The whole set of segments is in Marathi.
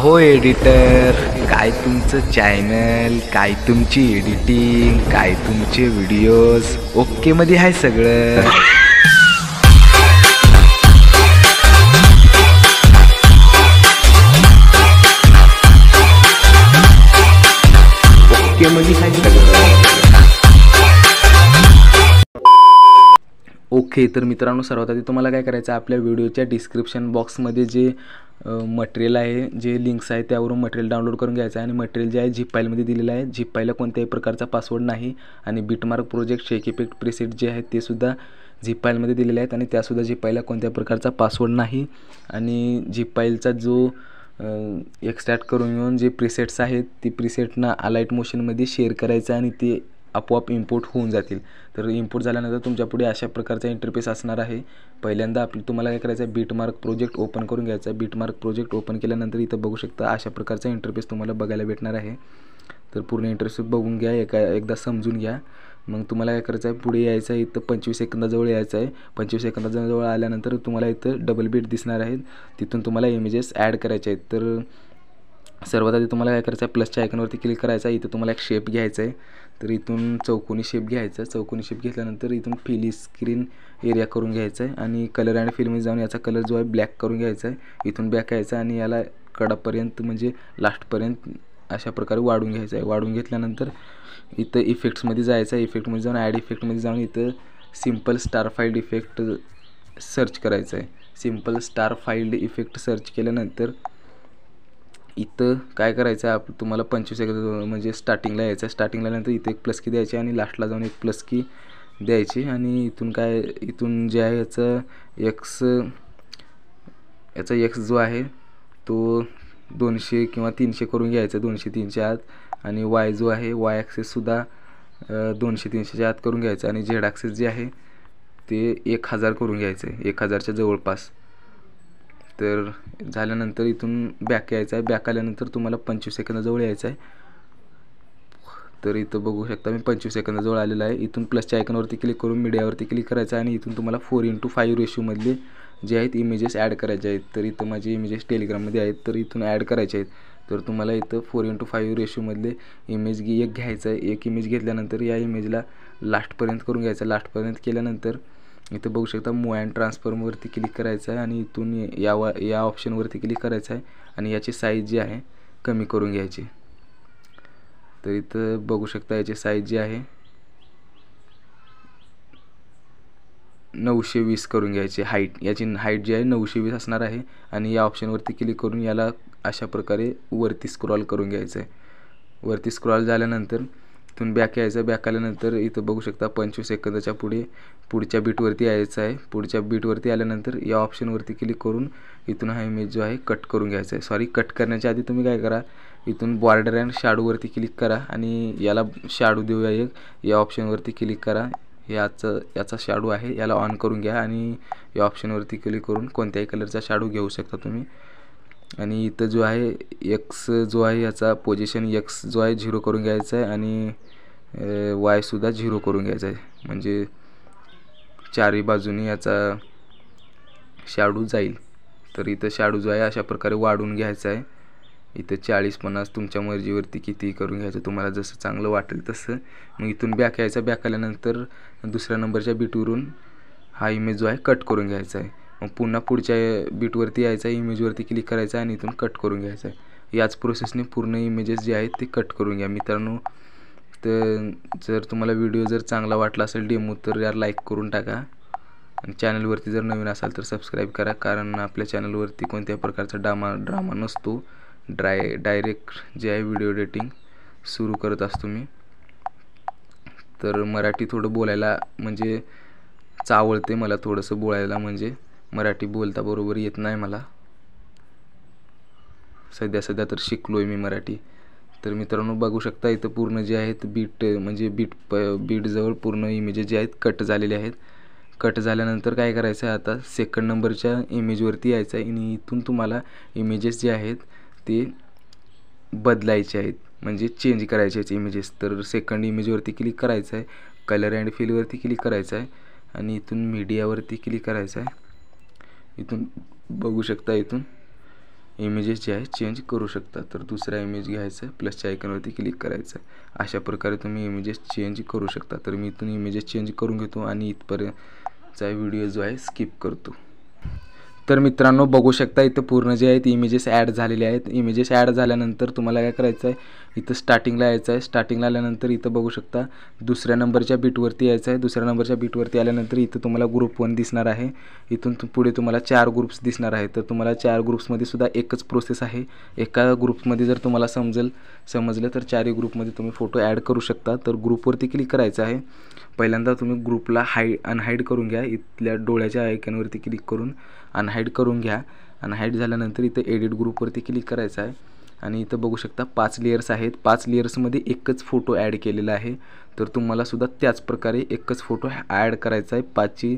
अहो एडिटर काय तुमचं चॅनल काय तुमची एडिटिंग काय तुमचे व्हिडिओज ओकेमध्ये आहे सगळं ओके तर मित्रांनो सर्वात आधी तुम्हाला काय करायचं आपल्या व्हिडिओच्या डिस्क्रिप्शन बॉक्समध्ये जे मटेरियल आहे जे लिंक्स आहे त्यावरून मटेरियल डाउनलोड करून घ्यायचं आहे आणि मटेरियल जे आहे झिपाईलमध्ये दिलेलं आहे झिपाईला कोणत्याही प्रकारचा पासवर्ड नाही आणि बिटमार्क प्रोजेक्ट शेक इफेक्ट प्रिसेट जे आहेत ते सुद्धा झिपाईलमध्ये दिलेले आहेत आणि त्यासुद्धा फाईलला कोणत्या प्रकारचा पासवर्ड नाही आणि झिपाईलचा जो एक्स्ट्रॅक्ट करून घेऊन जे प्रिसेट्स आहेत ती प्रिसेटना अलाईट मोशनमध्ये शेअर करायचं आणि ते आपोआप इम्पोर्ट होऊन जातील तर इनपुट झाल्यानंतर तुमच्या पुढे अशा प्रकारचा इंटरफेस असणार आहे पहिल्यांदा आपली तुम्हाला काय करायचं आहे बीटमार्क प्रोजेक्ट ओपन करून घ्यायचा बीटमार्क प्रोजेक्ट ओपन केल्यानंतर इथं बघू शकता अशा प्रकारचा इंटरफेस तुम्हाला बघायला भेटणार आहे तर पूर्ण इंटरफेस बघून घ्या एका एकदा समजून घ्या मग तुम्हाला काय करायचं आहे पुढे यायचं आहे इथं पंचवीस सेकंदाजवळ यायचं आहे पंचवीस सेकंदाजवळ आल्यानंतर तुम्हाला इथं डबल बीट दिसणार आहेत तिथून तुम्हाला इमेजेस ॲड करायचे आहेत तर सर्वात आधी तुम्हाला काय करायचं आहे प्लसच्या आयकनवरती क्लिक करायचं आहे इथं तुम्हाला एक शेप घ्यायचा आहे तर इथून चौकोनी शेप घ्यायचा चौकोनी शेप घेतल्यानंतर इथून फिली स्क्रीन एरिया करून घ्यायचा आहे आणि कलर अँड फिलमध्ये जाऊन याचा कलर जो आहे ब्लॅक करून घ्यायचा आहे इथून बॅक यायचा आणि याला कडापर्यंत म्हणजे लास्टपर्यंत अशा प्रकारे वाढून घ्यायचं आहे वाढून घेतल्यानंतर इथं इफेक्ट्समध्ये जायचं आहे इफेक्टमध्ये जाऊन ॲड इफेक्टमध्ये जाऊन इथं simple star field effect search करायचं आहे simple star field effect search केल्यानंतर इथं काय करायचं आप तुम्हाला पंचवीस एक म्हणजे स्टार्टिंगला यायचं आहे स्टार्टिंगला नंतर इथं एक प्लस की द्यायची आणि लास्टला जाऊन एक प्लस की द्यायची आणि इथून काय इथून जे आहे याचं एक्स याचा एक्स जो आहे तो दोनशे किंवा तीनशे करून घ्यायचा दोनशे तीनशे आत आणि वाय जो आहे वाय ॲक्सेससुद्धा दोनशे तीनशेच्या आत करून घ्यायचं आणि झेड ॲक्सेस जे आहे ते एक हजार करून घ्यायचं आहे एक हजारच्या जवळपास तर झाल्यानंतर इथून बॅक यायचं आहे बॅक आल्यानंतर तुम्हाला पंचवीस सेकंदाजवळ यायचं आहे तर इथं बघू शकता मी पंचवीस सेकंदाजवळ आलेलं आहे इथून प्लसच्या आयकनवरती क्लिक करून मीडियावरती क्लिक करायचं आहे आणि इथून तुम्हाला फोर इंटू फाईव्ह रेशोमधले जे आहेत इमेजेस ॲड करायचे आहेत तर इथं माझे इमेजेस टेलिग्राममध्ये आहेत तर इथून ॲड करायचे आहेत तर तुम्हाला इथं फोर इंटू फाईव्ह रेशोमधले इमेज एक घ्यायचं आहे एक इमेज घेतल्यानंतर या इमेजला लास्टपर्यंत करून घ्यायचं लास्टपर्यंत केल्यानंतर इथं बघू शकता मूव अँड ट्रान्सफॉर्मवरती क्लिक करायचं आहे आणि इथून या वा या ऑप्शनवरती क्लिक करायचं आहे आणि याची साईज जी आहे कमी करून घ्यायची तर इथं बघू शकता याची साईज जी आहे नऊशे वीस करून घ्यायची हाईट याची हाईट जी आहे नऊशे वीस असणार आहे आणि या ऑप्शनवरती क्लिक करून याला अशा प्रकारे वरती स्क्रॉल करून घ्यायचं आहे वरती स्क्रॉल झाल्यानंतर इथून बॅक यायचं बॅक आल्यानंतर इथं बघू शकता पंचवीस सेकंदाच्या पुढे पुढच्या बीटवरती यायचं आहे पुढच्या बीटवरती आल्यानंतर या ऑप्शनवरती क्लिक करून इथून हा इमेज जो आहे कट करून घ्यायचा आहे सॉरी कट करण्याच्या आधी तुम्ही काय करा इथून बॉर्डर अँड शाडूवरती क्लिक करा आणि याला शाडू देऊया एक या ऑप्शनवरती क्लिक करा याचं याचा शाडू आहे याला ऑन करून घ्या आणि या ऑप्शनवरती क्लिक करून कोणत्याही कलरचा शाडू घेऊ शकता तुम्ही आणि इथं जो आहे एक्स जो आहे याचा पोजिशन एक्स जो आहे झिरो करून घ्यायचा आहे आणि वायसुद्धा झिरो करून घ्यायचा आहे म्हणजे चारही बाजूनी याचा शाडू जाईल तर इथं शाडू जो आहे अशा प्रकारे वाढून घ्यायचा आहे इथं चाळीस पन्नास तुमच्या मर्जीवरती किती करून घ्यायचं तुम्हाला जसं चांगलं वाटेल तसं मग इथून बॅक यायचा बॅक आल्यानंतर दुसऱ्या नंबरच्या बीटवरून हा इमेज जो आहे कट करून घ्यायचा आहे मग पुन्हा पुढच्या बीटवरती यायचा इमेजवरती क्लिक करायचं आहे आणि इथून कट करून घ्यायचं याच प्रोसेसने पूर्ण इमेजेस जे आहेत ते कट करून घ्या मित्रांनो तर जर तुम्हाला व्हिडिओ जर चांगला वाटला असेल डेमो तर यार लाईक करून टाका आणि चॅनलवरती जर नवीन असाल तर सबस्क्राईब करा कारण आपल्या चॅनलवरती कोणत्याही प्रकारचा डामा ड्रामा नसतो ड्राय डायरेक्ट जे आहे व्हिडिओ एडिटिंग सुरू करत असतो मी तर मराठी थोडं बोलायला म्हणजे चावळते मला थोडंसं बोलायला म्हणजे मराठी बोलता बरोबर येत नाही मला सध्या सध्या तर शिकलो आहे मी मराठी तर मित्रांनो बघू शकता इथं पूर्ण जे आहेत बीट म्हणजे बीट प बीटजवळ पूर्ण इमेजेस जे आहेत कट झालेले आहेत कट झाल्यानंतर काय करायचं आहे आता सेकंड नंबरच्या इमेजवरती यायचं आहे आणि इथून तुम्हाला इमेजेस जे आहेत ते बदलायचे आहेत म्हणजे चेंज करायचे आहेत इमेजेस तर सेकंड इमेजवरती क्लिक करायचं आहे कलर अँड फिलवरती क्लिक करायचं आहे आणि इथून मीडियावरती क्लिक करायचं आहे इथून बघू शकता इथून इमेजेस जे आहे चेंज करू शकता तर दुसरा इमेज घ्यायचा आहे प्लसच्या आयकॉनवरती क्लिक करायचं आहे अशा प्रकारे तुम्ही इमेजेस चेंज करू शकता तर मी इथून इमेजेस चेंज करून घेतो आणि इथपर्यंतचा व्हिडिओ जो आहे स्किप करतो तर मित्रांनो बघू शकता इथं पूर्ण जे आहेत इमेजेस ॲड झालेले आहेत इमेजेस ॲड झाल्यानंतर तुम्हाला काय करायचं आहे इथं स्टार्टिंगला यायचं आहे स्टार्टिंगला आल्यानंतर इथं बघू शकता दुसऱ्या नंबरच्या बीटवरती यायचं आहे दुसऱ्या नंबरच्या बीटवरती आल्यानंतर इथं तुम्हाला ग्रुप वन दिसणार आहे इथून पुढे तुम्हाला चार ग्रुप्स दिसणार आहे तर तुम्हाला चार ग्रुप्समध्ये सुद्धा एकच प्रोसेस आहे एका ग्रुपमध्ये जर तुम्हाला समजेल समजलं तर चारही ग्रुपमध्ये तुम्ही फोटो ॲड करू शकता तर ग्रुपवरती क्लिक करायचं आहे पहिल्यांदा तुम्ही ग्रुपला हाय अनहाईड करून घ्या इथल्या डोळ्याच्या आयकनवरती क्लिक करून अनहाईड करून घ्या अनहाईड झाल्यानंतर इथं एडिट ग्रुपवरती क्लिक करायचं आहे आणि इथं बघू शकता पाच लेयर्स आहेत पाच लेयर्समध्ये एकच फोटो ॲड केलेला आहे तर तुम्हालासुद्धा त्याच प्रकारे एकच फोटो ॲड करायचा आहे पाचही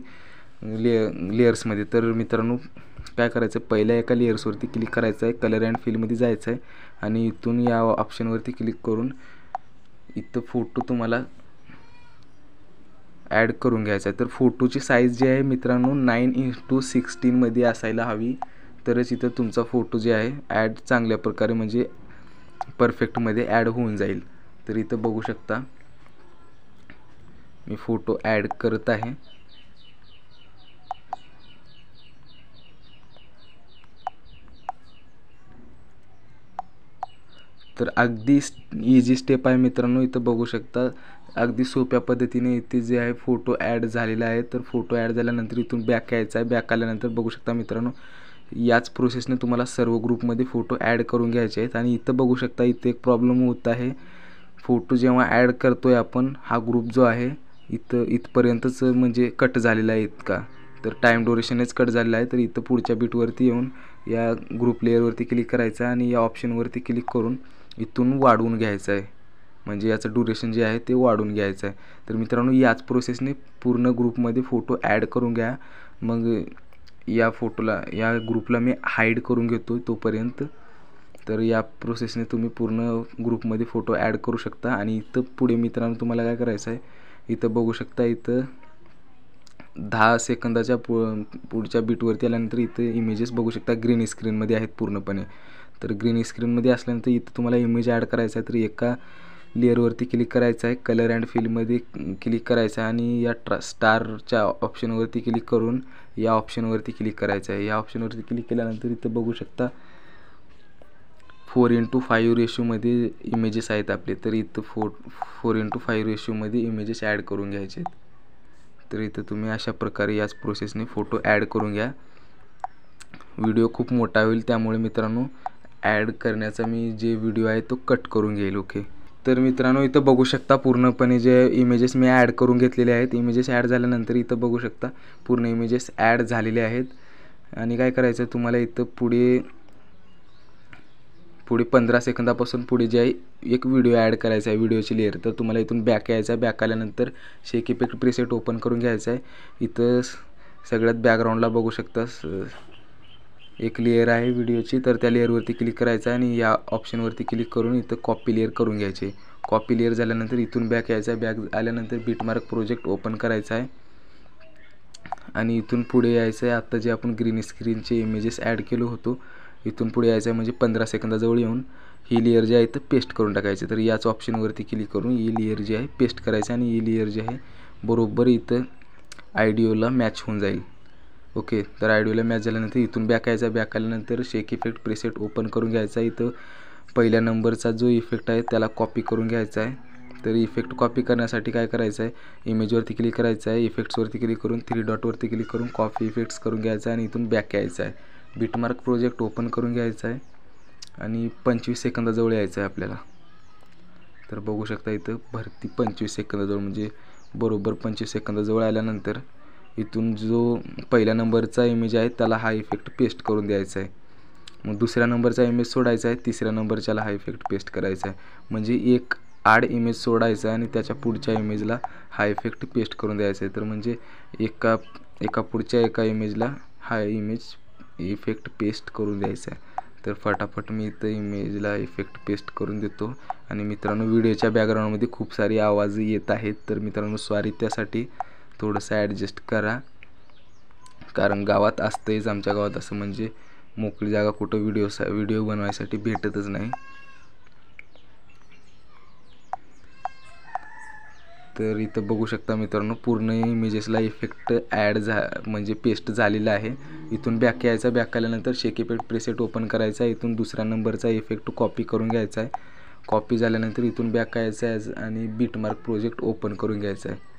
लेय लेयर्समध्ये तर मित्रांनो काय करायचं आहे पहिल्या एका लेयर्सवरती क्लिक करायचं आहे कलर अँड फिलमध्ये जायचं आहे आणि इथून या ऑप्शनवरती क्लिक करून इथं फोटो तुम्हाला ॲड करून घ्यायचा आहे तर फोटोची साईज जी आहे मित्रांनो नाईन टू सिक्स्टीनमध्ये असायला हवी तरच इथं तुमचा फोटो जे आहे ॲड चांगल्या प्रकारे म्हणजे परफेक्टमध्ये ॲड होऊन जाईल तर इथं बघू शकता मी फोटो ॲड करत आहे तर अगदी इझी स्टेप आहे मित्रांनो इथं बघू शकता अगदी सोप्या पद्धतीने इथे जे आहे फोटो ॲड झालेला आहे तर फोटो ॲड झाल्यानंतर इथून बॅक यायचा आहे बॅक आल्यानंतर बघू शकता मित्रांनो याच प्रोसेसने तुम्हाला सर्व ग्रुपमध्ये फोटो ॲड करून घ्यायचे आहेत आणि इथं बघू शकता इथे एक प्रॉब्लेम होत आहे फोटो जेव्हा ॲड करतो आहे आपण हा ग्रुप जो आहे इथं इथपर्यंतच म्हणजे कट झालेला आहे इतका तर टाईम ड्युरेशनच कट झालेला आहे तर इथं पुढच्या बीटवरती येऊन या ग्रुप लेअरवरती क्लिक करायचं आणि या ऑप्शनवरती क्लिक करून इथून वाढवून घ्यायचं आहे म्हणजे याचं ड्युरेशन जे आहे ते वाढून घ्यायचं आहे तर मित्रांनो याच प्रोसेसने पूर्ण ग्रुपमध्ये फोटो ॲड करून घ्या मग या फोटोला या ग्रुपला मी हाईड करून घेतो तोपर्यंत तर या प्रोसेसने तुम्ही पूर्ण ग्रुपमध्ये फोटो ॲड करू शकता आणि इथं पुढे मित्रांनो तुम्हाला काय करायचं आहे इथं बघू शकता इथं दहा सेकंदाच्या पु पुढच्या बीटवरती आल्यानंतर इथं इमेजेस बघू शकता ग्रीन स्क्रीनमध्ये आहेत पूर्णपणे तर ग्रीन स्क्रीनमध्ये असल्यानंतर इथं तुम्हाला इमेज ॲड करायचं आहे तर एका लेअरवरती क्लिक करायचं आहे कलर अँड मध्ये क्लिक करायचं आहे आणि या ट्रा स्टारच्या ऑप्शनवरती क्लिक करून या ऑप्शनवरती क्लिक करायचं आहे या ऑप्शनवरती क्लिक केल्यानंतर इथं बघू शकता फोर इंटू फाईव्ह रेशोमध्ये इमेजेस आहेत आपले तर इथं फो फोर इंटू फाईव्ह रेशोमध्ये इमेजेस ॲड करून घ्यायचे आहेत तर इथं तुम्ही अशा प्रकारे याच प्रोसेसने फोटो ॲड करून घ्या व्हिडिओ खूप मोठा होईल त्यामुळे मित्रांनो ॲड करण्याचा मी जे व्हिडिओ आहे तो कट करून घेईल ओके तर मित्रांनो इथं बघू शकता पूर्णपणे जे इमेजेस मी ॲड करून घेतलेले आहेत इमेजेस ॲड झाल्यानंतर इथं बघू शकता पूर्ण इमेजेस ॲड झालेले आहेत आणि काय करायचं तुम्हाला इथं पुढे पुढे पंधरा सेकंदापासून पुढे जे आहे एक व्हिडिओ ॲड करायचा आहे व्हिडिओची लेअर तर तुम्हाला इथून बॅक यायचं आहे बॅक आल्यानंतर शेक इफेक्ट प्रिसेट ओपन करून घ्यायचा आहे इथं सगळ्यात बॅकग्राऊंडला बघू शकता एक लेयर आहे व्हिडिओची तर त्या लेअरवरती क्लिक करायचं आहे आणि या ऑप्शनवरती क्लिक करून इथं कॉपी लेअर करून घ्यायचे कॉपी लेअर झाल्यानंतर इथून बॅक यायचा आहे बॅक आल्यानंतर बीटमार्क प्रोजेक्ट ओपन करायचा आहे आणि इथून पुढे यायचं आहे आत्ता जे आपण ग्रीन स्क्रीनचे इमेजेस ॲड केलो होतो इथून पुढे यायचं आहे म्हणजे पंधरा सेकंदाजवळ येऊन ही लेअर जी आहे इथं पेस्ट करून टाकायची तर याच ऑप्शनवरती क्लिक करून ही लेअर जी आहे पेस्ट करायचं आणि ही लेअर जी आहे बरोबर इथं आयडिओला मॅच होऊन जाईल ओके तर आयडिओला मॅच झाल्यानंतर इथून बॅक यायचा बॅक आल्यानंतर शेक इफेक्ट प्रेसेट ओपन करून घ्यायचा इथं पहिल्या नंबरचा जो इफेक्ट आहे त्याला कॉपी करून घ्यायचा आहे तर इफेक्ट कॉपी करण्यासाठी काय करायचं आहे इमेजवरती क्लिक करायचं आहे इफेक्ट्सवरती क्लिक करून थ्री डॉटवरती क्लिक करून कॉपी इफेक्ट्स करून घ्यायचा आहे आणि इथून बॅक यायचा आहे बिटमार्क प्रोजेक्ट ओपन करून घ्यायचा आहे आणि पंचवीस सेकंदाजवळ यायचं आहे आपल्याला तर बघू शकता इथं भरती पंचवीस सेकंदाजवळ म्हणजे बरोबर पंचवीस सेकंदाजवळ आल्यानंतर इथून जो पहिल्या नंबरचा इमेज आहे त्याला हा इफेक्ट पेस्ट करून द्यायचा आहे मग दुसऱ्या नंबरचा इमेज सोडायचा आहे तिसऱ्या नंबरच्याला हा इफेक्ट पेस्ट करायचा आहे म्हणजे एक आड इमेज सोडायचा आहे आणि त्याच्या पुढच्या इमेजला हा इफेक्ट पेस्ट करून द्यायचा आहे तर म्हणजे एका एका पुढच्या एका इमेजला हा इमेज इफेक्ट पेस्ट करून द्यायचा आहे तर फटाफट मी इथं इमेजला इफेक्ट पेस्ट करून देतो आणि मित्रांनो व्हिडिओच्या बॅकग्राऊंडमध्ये खूप सारी आवाज येत आहेत तर मित्रांनो स्वारी त्यासाठी थोडंसं ॲडजस्ट करा कारण गावात असतंच आमच्या गावात असं म्हणजे मोकळी जागा कुठं व्हिडिओ व्हिडिओ बनवायसाठी भेटतच नाही तर इथं बघू शकता मित्रांनो पूर्ण इमेजेसला इफेक्ट ॲड झा म्हणजे पेस्ट झालेला आहे इथून बॅक यायचा बॅक आल्यानंतर पेट प्रेसेट ओपन करायचा इथून दुसऱ्या नंबरचा इफेक्ट कॉपी करून घ्यायचा आहे कॉपी झाल्यानंतर इथून बॅक यायचा आहे आणि बीटमार्क प्रोजेक्ट ओपन करून घ्यायचा आहे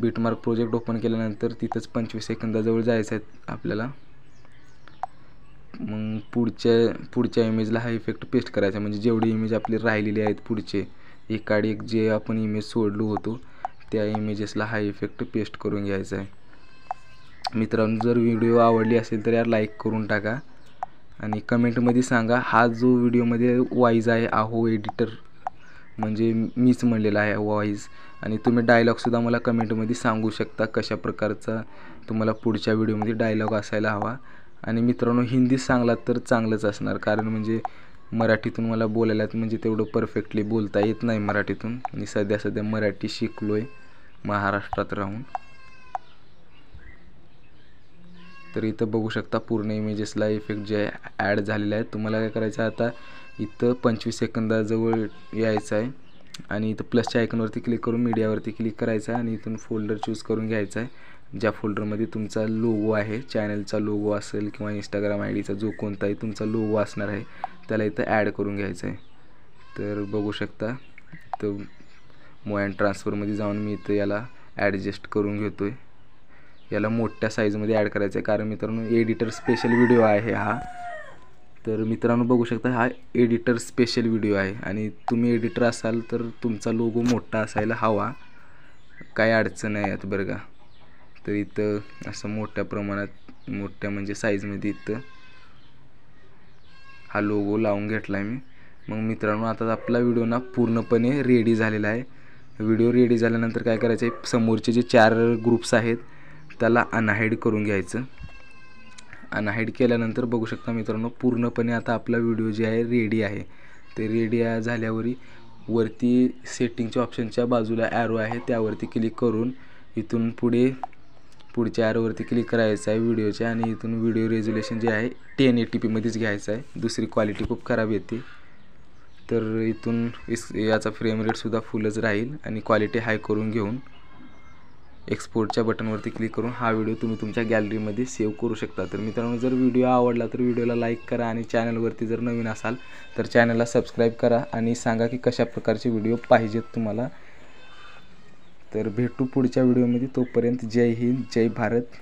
बीटमार्क प्रोजेक्ट ओपन केल्यानंतर तिथंच पंचवीस सेकंदाजवळ जायचं आहे आपल्याला मग पुढच्या पुढच्या इमेजला हा इफेक्ट पेस्ट करायचा म्हणजे जेवढी इमेज आपली राहिलेली आहेत पुढचे एकाड एक जे आपण इमेज सोडलो होतो त्या इमेजेसला हा इफेक्ट पेस्ट करून घ्यायचा आहे मित्रांनो जर व्हिडिओ आवडली असेल तर यार लाईक करून टाका आणि कमेंटमध्ये सांगा हा जो व्हिडिओमध्ये वाईज आहे आहो एडिटर म्हणजे मीच म्हणलेला आहे वाईज आणि तुम्ही डायलॉगसुद्धा मला कमेंटमध्ये सांगू शकता कशा प्रकारचा तुम्हाला पुढच्या व्हिडिओमध्ये डायलॉग असायला हवा आणि मित्रांनो हिंदी सांगलात तर चांगलंच असणार कारण म्हणजे मराठीतून मला बोलायला म्हणजे तेवढं परफेक्टली बोलता येत नाही मराठीतून आणि सध्या सध्या मराठी शिकलो आहे महाराष्ट्रात राहून तर इथं बघू शकता पूर्ण इमेजेसला इफेक्ट जे ॲड झालेलं आहे तुम्हाला काय करायचं आता इथं पंचवीस सेकंदाजवळ यायचं आहे आणि इथं प्लसच्या आयकॉनवरती क्लिक करून मीडियावरती क्लिक करायचं आहे आणि इथून फोल्डर चूज करून घ्यायचा आहे ज्या फोल्डरमध्ये तुमचा लोगो आहे चॅनलचा लोगो असेल किंवा इंस्टाग्राम आय डीचा जो कोणताही तुमचा लोगो असणार आहे त्याला इथं ॲड करून घ्यायचं आहे तर बघू शकता तर मोयन ट्रान्सफरमध्ये जाऊन मी इथं याला ॲडजस्ट करून घेतो आहे याला मोठ्या साईजमध्ये ॲड करायचं आहे कारण मित्रांनो एडिटर स्पेशल व्हिडिओ आहे हा तर मित्रांनो बघू शकता हा एडिटर स्पेशल व्हिडिओ आहे आणि तुम्ही एडिटर असाल तर तुमचा लोगो मोठा असायला हवा काय अडचण आहे यात बरं का तर इथं असं मोठ्या प्रमाणात मोठ्या म्हणजे साईजमध्ये इथं हा लोगो लावून घेतला आहे मी मग मित्रांनो आता आपला व्हिडिओ ना पूर्णपणे रेडी झालेला आहे व्हिडिओ रेडी झाल्यानंतर काय करायचं आहे समोरचे जे चार ग्रुप्स आहेत त्याला अनहाईड करून घ्यायचं आणि हाईड केल्यानंतर बघू शकता मित्रांनो पूर्णपणे आता आपला व्हिडिओ जे आहे रेडी आहे ते रेडी झाल्यावरी वरती सेटिंगच्या ऑप्शनच्या बाजूला ॲरो आहे त्यावरती क्लिक करून इथून पुढे पुढच्या ॲरोवरती क्लिक करायचं आहे व्हिडिओच्या आणि इथून व्हिडिओ रेझोल्युशन जे आहे टेन ए टी पीमध्येच घ्यायचं आहे दुसरी क्वालिटी खूप खराब येते तर इथून इस याचा फ्रेम रेटसुद्धा फुलच राहील आणि क्वालिटी हाय करून घेऊन एक्सपोर्टच्या बटनवरती क्लिक करून हा व्हिडिओ तुम्ही तुमच्या गॅलरीमध्ये सेव्ह करू शकता तर मित्रांनो जर व्हिडिओ आवडला तर व्हिडिओला लाईक करा आणि चॅनलवरती जर नवीन असाल तर चॅनलला सबस्क्राईब करा आणि सांगा की कशा प्रकारचे व्हिडिओ पाहिजेत तुम्हाला तर भेटू पुढच्या व्हिडिओमध्ये तोपर्यंत जय हिंद जय भारत